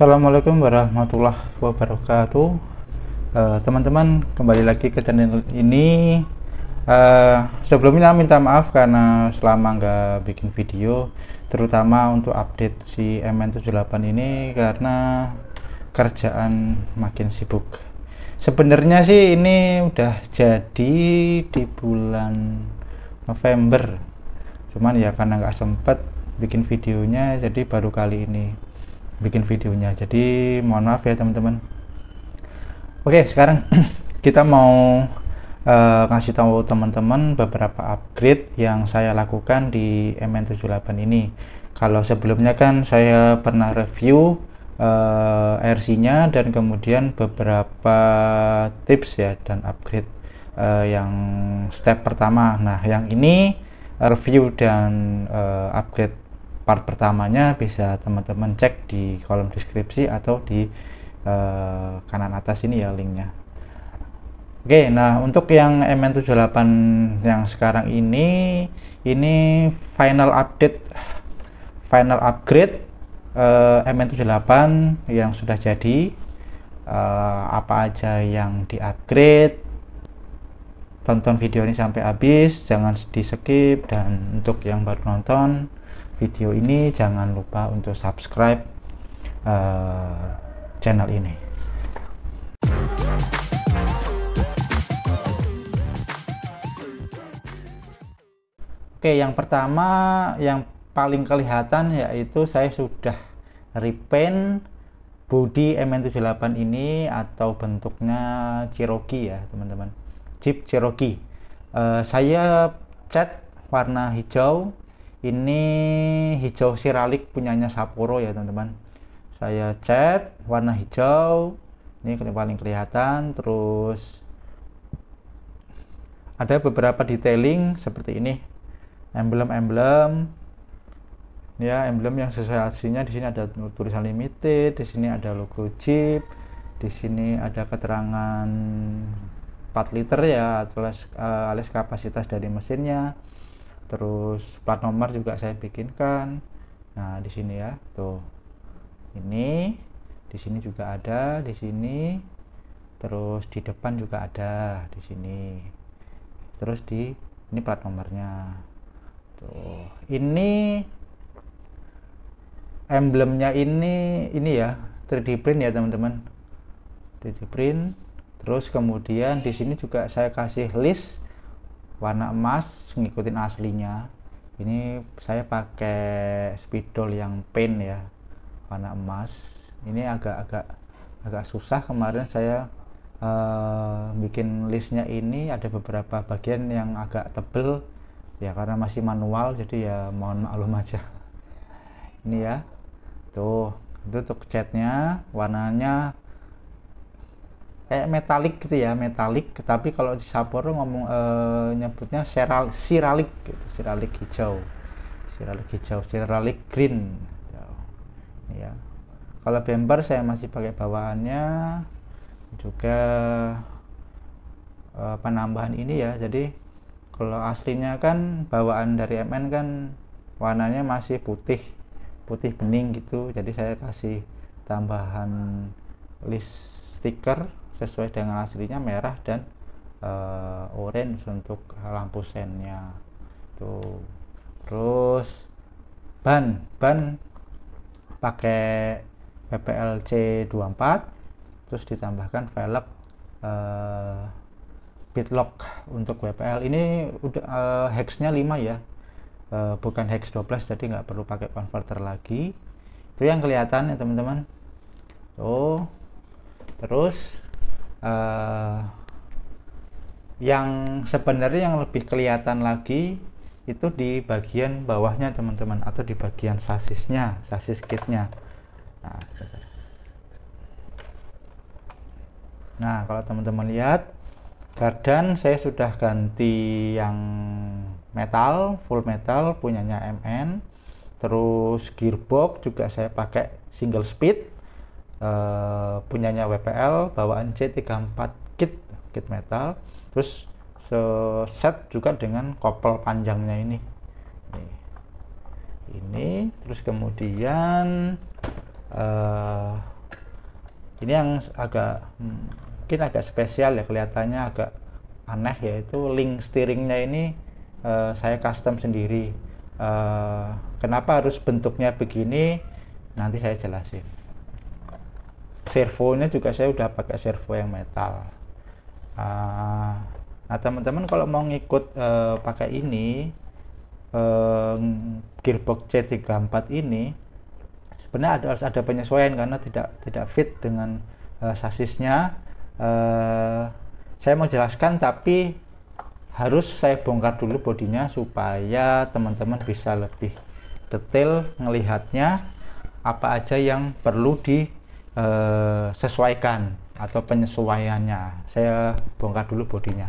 Assalamualaikum warahmatullahi wabarakatuh teman eh, teman-teman kembali lagi ke channel ini uh, sebelumnya minta maaf karena selama nggak bikin video terutama untuk update si MN78 ini karena kerjaan makin sibuk sebenarnya sih ini udah jadi di bulan November cuman ya karena nggak sempet bikin videonya jadi baru kali ini bikin videonya jadi mohon maaf ya teman-teman oke sekarang kita mau uh, ngasih tahu teman-teman beberapa upgrade yang saya lakukan di MN78 ini kalau sebelumnya kan saya pernah review uh, eh, RC nya dan kemudian beberapa tips ya dan upgrade uh, yang step pertama nah yang ini review dan uh, upgrade part pertamanya bisa teman-teman cek di kolom deskripsi atau di uh, kanan atas ini ya linknya oke okay, nah untuk yang MN78 yang sekarang ini ini final update final upgrade eh, uh, MN78 yang sudah jadi uh, apa aja yang di upgrade tonton video ini sampai habis jangan di skip dan untuk yang baru nonton video ini jangan lupa untuk subscribe uh, channel ini Oke, yang pertama yang paling kelihatan yaitu saya sudah repaint body MN78 ini atau bentuknya Cherokee ya, teman-teman. Jeep Cherokee. Uh, saya cat warna hijau ini hijau siralik punyanya Sapporo ya teman-teman saya cat warna hijau ini paling kelihatan terus ada beberapa detailing seperti ini emblem-emblem ya emblem yang sesuai aslinya di sini ada tulisan limited di sini ada logo jeep di sini ada keterangan 4 liter ya alias, uh, eh, alias kapasitas dari mesinnya terus plat nomor juga saya bikinkan nah di sini ya tuh ini di sini juga ada di sini terus di depan juga ada di sini terus di ini plat nomornya tuh ini emblemnya ini ini ya 3D print ya teman-teman 3D print terus kemudian di sini juga saya kasih list warna emas ngikutin aslinya ini saya pakai spidol yang pen ya warna emas ini agak-agak agak susah kemarin saya uh, bikin listnya ini ada beberapa bagian yang agak tebel ya karena masih manual jadi ya mohon maklum aja ini ya tuh itu untuk catnya warnanya kayak metalik gitu ya metalik tapi kalau di Sapporo ngomong e, nyebutnya seral, siralik gitu siralik hijau siralik hijau siralik green gitu. ya kalau bemper saya masih pakai bawaannya juga e, penambahan ini ya jadi kalau aslinya kan bawaan dari MN kan warnanya masih putih putih bening gitu jadi saya kasih tambahan list stiker sesuai dengan aslinya merah dan e, orange untuk lampu sennya tuh terus ban ban pakai PPLC 24 terus ditambahkan velg e, pitlock untuk WPL ini udah uh, hexnya 5 ya uh, bukan hex 12 jadi nggak perlu pakai converter lagi itu yang kelihatan ya teman-teman oh terus eh, yang sebenarnya yang lebih kelihatan lagi itu di bagian bawahnya teman-teman atau di bagian sasisnya sasis kitnya nah, nah kalau teman-teman lihat gardan saya sudah ganti yang metal full metal punyanya MN terus gearbox juga saya pakai single speed Eh, punyanya WPL bawaan C34 kit kit metal terus set juga dengan kopel panjangnya ini ini, ini terus kemudian uh, ini yang agak mungkin agak spesial ya kelihatannya agak aneh yaitu link steeringnya ini uh, saya custom sendiri uh, kenapa harus bentuknya begini nanti saya jelasin servonya juga saya udah pakai servo yang metal ah, nah teman-teman kalau mau ngikut uh, pakai ini uh, gearbox C34 ini sebenarnya ada harus ada penyesuaian karena tidak tidak fit dengan uh, sasisnya uh, saya mau jelaskan tapi harus saya bongkar dulu bodinya supaya teman-teman bisa lebih detail melihatnya apa aja yang perlu di Eh, sesuaikan atau penyesuaiannya. Saya bongkar dulu bodinya.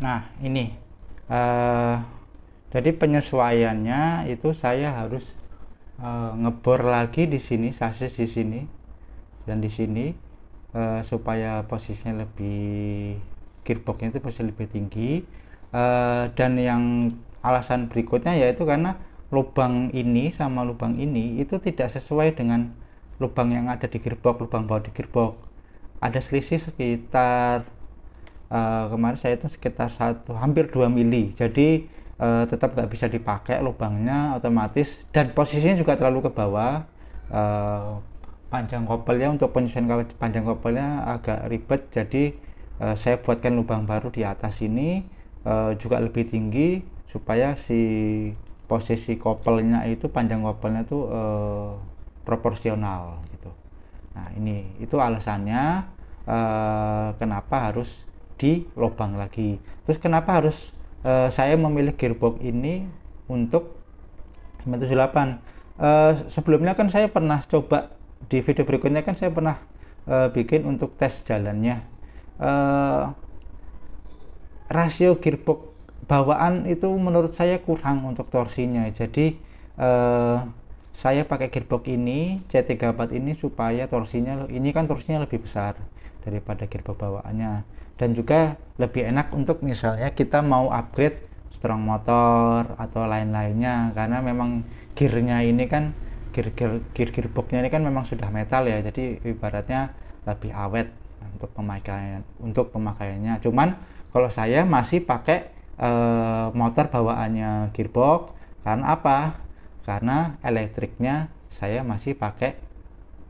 nah ini uh, jadi penyesuaiannya itu saya harus uh, ngebor lagi di sini sasis di sini dan di sini uh, supaya posisinya lebih gearboxnya itu posisi lebih tinggi uh, dan yang alasan berikutnya yaitu karena lubang ini sama lubang ini itu tidak sesuai dengan lubang yang ada di gearbox, lubang bawah di gearbox. Ada selisih sekitar uh, kemarin saya itu sekitar satu hampir 2 mili jadi uh, tetap nggak bisa dipakai lubangnya otomatis dan posisinya juga terlalu ke bawah uh, panjang kopelnya untuk penyusun panjang kopelnya agak ribet jadi uh, saya buatkan lubang baru di atas ini uh, juga lebih tinggi supaya si posisi kopelnya itu panjang kopelnya itu uh, proporsional gitu nah ini itu alasannya uh, kenapa harus di lubang lagi terus kenapa harus uh, saya memilih gearbox ini untuk 78? uh, eh, sebelumnya kan saya pernah coba di video berikutnya kan saya pernah uh, bikin untuk tes jalannya uh, rasio gearbox bawaan itu menurut saya kurang untuk torsinya jadi uh, saya pakai gearbox ini C34 ini supaya torsinya ini kan torsinya lebih besar daripada gearbox bawaannya dan juga lebih enak untuk misalnya kita mau upgrade strong motor atau lain-lainnya karena memang gearnya ini kan gear gear gear gearboxnya ini kan memang sudah metal ya jadi ibaratnya lebih awet untuk pemakaian untuk pemakaiannya cuman kalau saya masih pakai eh, motor bawaannya gearbox karena apa karena elektriknya saya masih pakai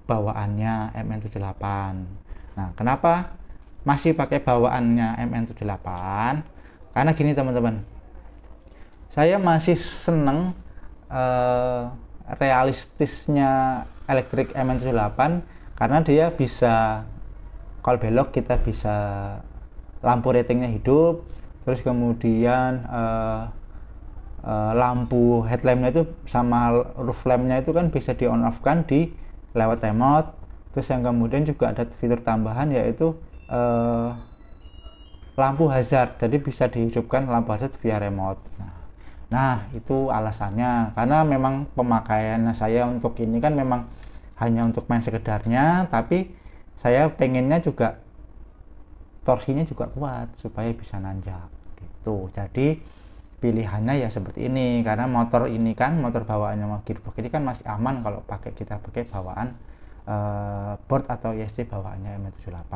bawaannya MN78 Nah, kenapa masih pakai bawaannya MN78? Karena gini teman-teman, saya masih seneng uh, realistisnya elektrik MN78 karena dia bisa kalau belok kita bisa lampu ratingnya hidup, terus kemudian uh, lampu headlampnya itu sama roof lampnya itu kan bisa di on off kan di lewat remote terus yang kemudian juga ada fitur tambahan yaitu eh, lampu hazard jadi bisa dihidupkan lampu hazard via remote nah, nah itu alasannya karena memang pemakaian saya untuk ini kan memang hanya untuk main sekedarnya tapi saya pengennya juga torsinya juga kuat supaya bisa nanjak gitu jadi pilihannya ya seperti ini karena motor ini kan motor bawaannya gearbox ini kan masih aman kalau pakai kita pakai bawaan uh, board atau ISC bawaannya M78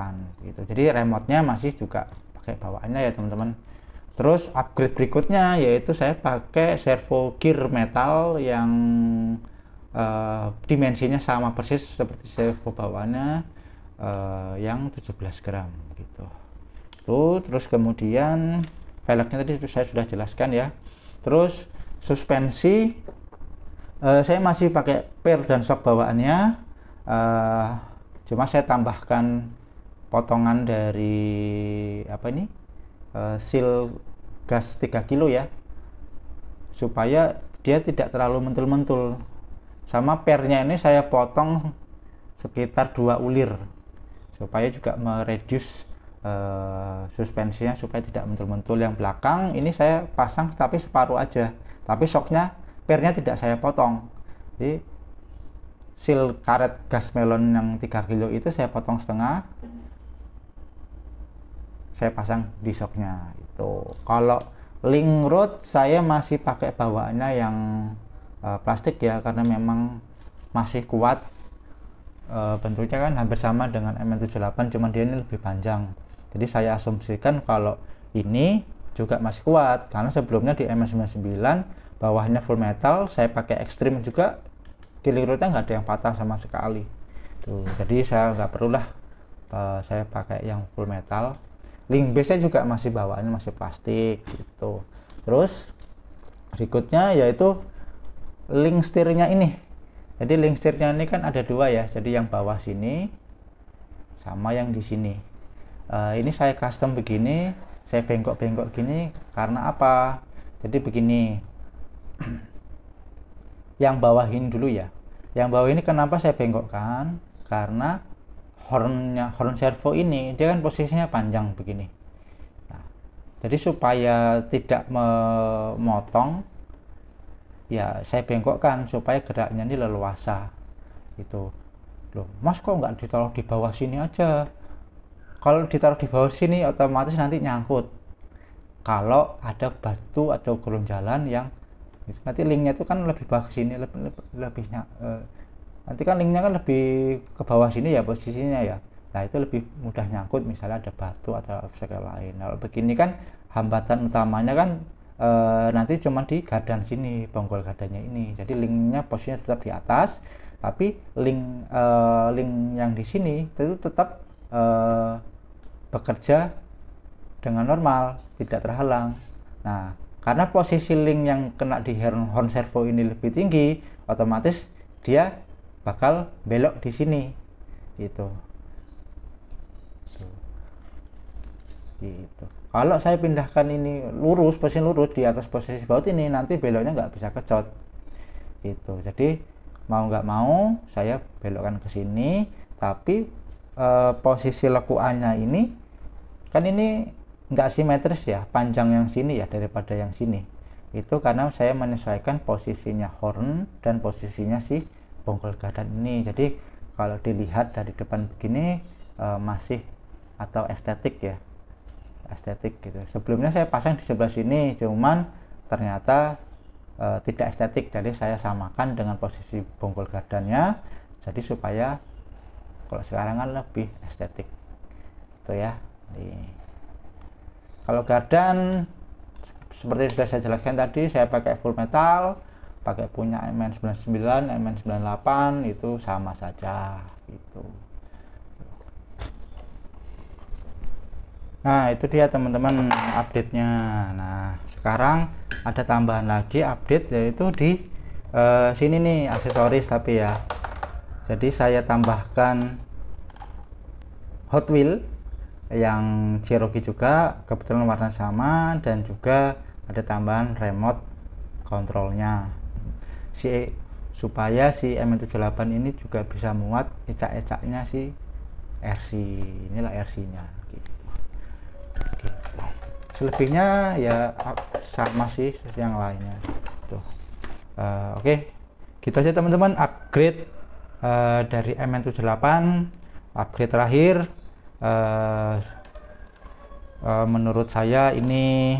gitu. Jadi remote-nya masih juga pakai bawaannya ya teman-teman. Terus upgrade berikutnya yaitu saya pakai servo gear metal yang uh, dimensinya sama persis seperti servo bawaannya uh, yang 17 gram gitu. Tuh, terus kemudian velgnya tadi saya sudah jelaskan ya. Terus suspensi uh, saya masih pakai per dan shock bawaannya uh, cuma saya tambahkan potongan dari apa ini uh, eh, sil gas 3 kilo ya supaya dia tidak terlalu mentul-mentul sama pernya ini saya potong sekitar dua ulir supaya juga meredus uh, eh, suspensinya supaya tidak mentul-mentul yang belakang ini saya pasang tapi separuh aja tapi soknya pernya tidak saya potong jadi sil karet gas melon yang 3 kilo itu saya potong setengah saya pasang di soknya itu kalau link road saya masih pakai bawaannya yang uh, plastik ya karena memang masih kuat uh, bentuknya kan hampir sama dengan MN78 cuman dia ini lebih panjang jadi saya asumsikan kalau ini juga masih kuat karena sebelumnya di MN99 bawahnya full metal saya pakai ekstrim juga di lirutnya nggak ada yang patah sama sekali tuh jadi saya nggak perlulah uh, saya pakai yang full metal link base nya juga masih bawaannya masih plastik gitu terus berikutnya yaitu link setirnya ini jadi link setirnya ini kan ada dua ya jadi yang bawah sini sama yang di sini uh, ini saya custom begini saya bengkok-bengkok gini karena apa jadi begini yang bawah ini dulu ya yang bawah ini kenapa saya bengkokkan karena hornnya horn servo ini dia kan posisinya panjang begini nah, jadi supaya tidak memotong ya saya bengkokkan supaya geraknya ini leluasa itu loh mas kok nggak ditaruh di bawah sini aja kalau ditaruh di bawah sini otomatis nanti nyangkut kalau ada batu atau kolom jalan yang nanti linknya itu kan lebih bawah sini lebih lebih, lebih uh, nanti kan linknya kan lebih ke bawah sini ya posisinya ya nah itu lebih mudah nyangkut misalnya ada batu atau obstacle lain kalau nah, begini kan hambatan utamanya kan eh, nanti cuma di gardan sini bonggol gardannya ini jadi linknya posisinya tetap di atas tapi link eh, link yang di sini itu tetap e, bekerja dengan normal tidak terhalang nah karena posisi link yang kena di horn servo ini lebih tinggi, otomatis dia bakal belok di sini. Itu. Gitu. Kalau saya pindahkan ini lurus, posisi lurus di atas posisi baut ini nanti beloknya nggak bisa kecot. Itu. Jadi mau nggak mau saya belokkan ke sini, tapi e, posisi lekuannya ini kan ini nggak simetris ya panjang yang sini ya daripada yang sini itu karena saya menyesuaikan posisinya horn dan posisinya si bongkol gadan ini jadi kalau dilihat dari depan begini e, masih atau estetik ya estetik gitu sebelumnya saya pasang di sebelah sini cuman ternyata e, tidak estetik jadi saya samakan dengan posisi bongkol gardannya jadi supaya kalau sekarang kan lebih estetik itu ya nih kalau gardan seperti sudah saya jelaskan tadi saya pakai full metal pakai punya MN99 MN98 itu sama saja gitu nah itu dia teman-teman update nya nah sekarang ada tambahan lagi update yaitu di eh, sini nih aksesoris tapi ya jadi saya tambahkan Hot Wheel yang Cherokee juga kebetulan warna sama dan juga ada tambahan remote kontrolnya si e, supaya si M78 ini juga bisa muat ecak-ecaknya si RC inilah RC nya gitu. selebihnya ya sama sih yang lainnya tuh gitu. eh, uh, oke okay. gitu aja teman-teman upgrade uh, dari M78 upgrade terakhir uh, uh, menurut saya ini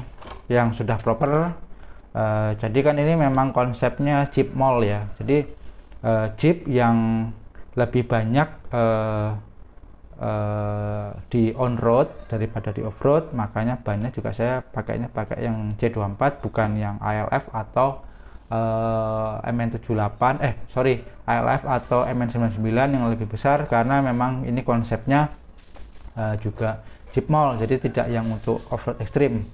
yang sudah proper uh, jadi kan ini memang konsepnya chip mall ya jadi uh, chip yang lebih banyak uh, uh, di on road daripada di off road makanya banyak juga saya pakainya pakai yang C24 bukan yang ALF atau uh, MN78 eh sorry ALF atau MN99 yang lebih besar karena memang ini konsepnya uh, juga Jeep Mall jadi tidak yang untuk off-road ekstrim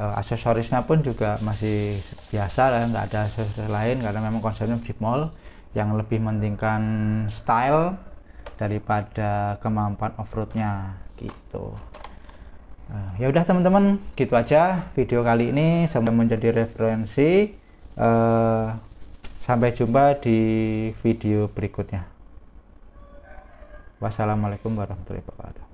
uh, aksesorisnya pun juga masih biasa lah nggak ada aksesoris lain karena memang konsepnya Jeep Mall yang lebih mementingkan style daripada kemampuan off-roadnya gitu uh, ya udah teman-teman gitu aja video kali ini sampai menjadi referensi uh, sampai jumpa di video berikutnya wassalamualaikum warahmatullahi wabarakatuh